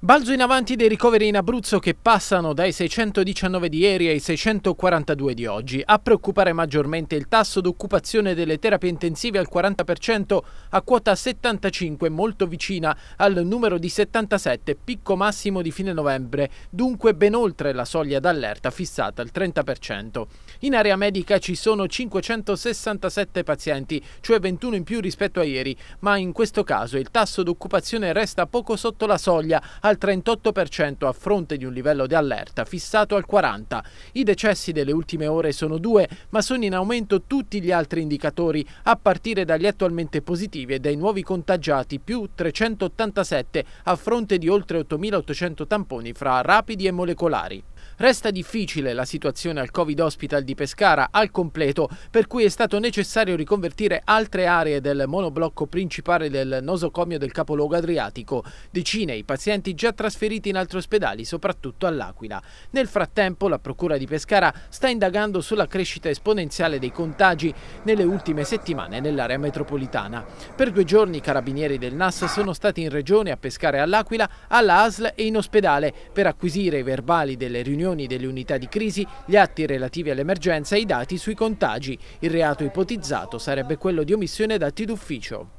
Balzo in avanti dei ricoveri in Abruzzo che passano dai 619 di ieri ai 642 di oggi. A preoccupare maggiormente il tasso d'occupazione delle terapie intensive al 40% a quota 75 molto vicina al numero di 77 picco massimo di fine novembre, dunque ben oltre la soglia d'allerta fissata al 30%. In area medica ci sono 567 pazienti, cioè 21 in più rispetto a ieri, ma in questo caso il tasso d'occupazione resta poco sotto la soglia al 38% a fronte di un livello di allerta fissato al 40%. I decessi delle ultime ore sono due, ma sono in aumento tutti gli altri indicatori, a partire dagli attualmente positivi e dai nuovi contagiati, più 387 a fronte di oltre 8.800 tamponi fra rapidi e molecolari. Resta difficile la situazione al Covid Hospital di Pescara al completo, per cui è stato necessario riconvertire altre aree del monoblocco principale del nosocomio del capoluogo adriatico. Decine i pazienti già trasferiti in altri ospedali, soprattutto all'Aquila. Nel frattempo la Procura di Pescara sta indagando sulla crescita esponenziale dei contagi nelle ultime settimane nell'area metropolitana. Per due giorni i carabinieri del NAS sono stati in regione a pescare all'Aquila, alla ASL e in ospedale per acquisire i verbali delle riunioni delle unità di crisi, gli atti relativi all'emergenza e i dati sui contagi. Il reato ipotizzato sarebbe quello di omissione d'atti d'ufficio.